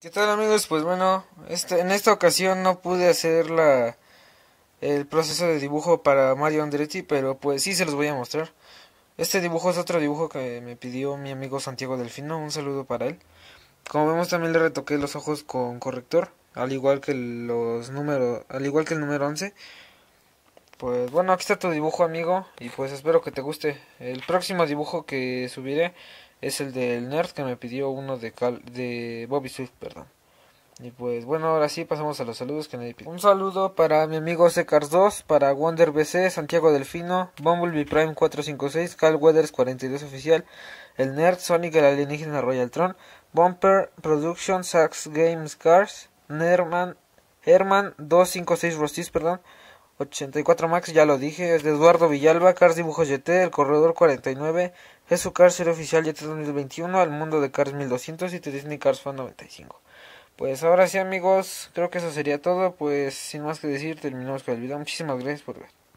¿Qué tal amigos? Pues bueno, este, en esta ocasión no pude hacer la, el proceso de dibujo para Mario Andretti, pero pues sí se los voy a mostrar. Este dibujo es otro dibujo que me pidió mi amigo Santiago Delfino, un saludo para él. Como vemos también le retoqué los ojos con corrector, al igual que los números, al igual que el número 11. Pues bueno, aquí está tu dibujo amigo y pues espero que te guste. El próximo dibujo que subiré es el del nerd que me pidió uno de, de Bobby Swift, perdón. Y pues bueno, ahora sí pasamos a los saludos que nadie pide Un saludo para mi amigo cars 2 para Wonder BC, Santiago Delfino, Bumblebee Prime 456, Cal Weathers 42 Oficial, El Nerd, Sonic el Alienígena Royal Tron, Bumper Production, Sax Games Cars, Nerman, Herman 256 Rostis, perdón, 84 Max, ya lo dije, es de Eduardo Villalba, Cars Dibujos YT, el corredor 49, es su Cars ser Oficial YT 2021, al mundo de Cars 1200 y Disney Cars Fan 95. Pues ahora sí amigos, creo que eso sería todo, pues sin más que decir, terminamos con el video, muchísimas gracias por ver.